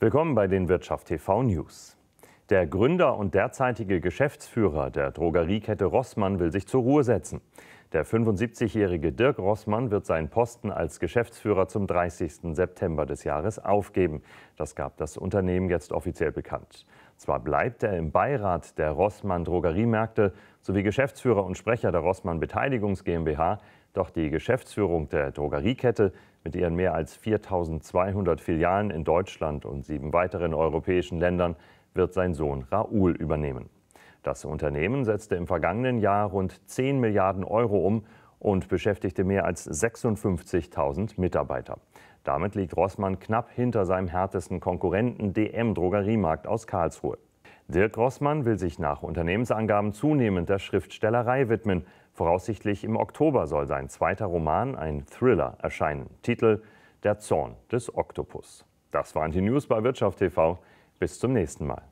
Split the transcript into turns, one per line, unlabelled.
Willkommen bei den Wirtschaft TV News. Der Gründer und derzeitige Geschäftsführer der Drogeriekette Rossmann will sich zur Ruhe setzen. Der 75-jährige Dirk Rossmann wird seinen Posten als Geschäftsführer zum 30. September des Jahres aufgeben. Das gab das Unternehmen jetzt offiziell bekannt. Zwar bleibt er im Beirat der Rossmann Drogeriemärkte sowie Geschäftsführer und Sprecher der Rossmann Beteiligungs GmbH, doch die Geschäftsführung der Drogeriekette mit ihren mehr als 4200 Filialen in Deutschland und sieben weiteren europäischen Ländern wird sein Sohn Raoul übernehmen. Das Unternehmen setzte im vergangenen Jahr rund 10 Milliarden Euro um und beschäftigte mehr als 56.000 Mitarbeiter. Damit liegt Rossmann knapp hinter seinem härtesten Konkurrenten DM Drogeriemarkt aus Karlsruhe. Dirk Rossmann will sich nach Unternehmensangaben zunehmend der Schriftstellerei widmen. Voraussichtlich im Oktober soll sein zweiter Roman, ein Thriller, erscheinen. Titel Der Zorn des Oktopus. Das waren die News bei Wirtschaft TV. Bis zum nächsten Mal.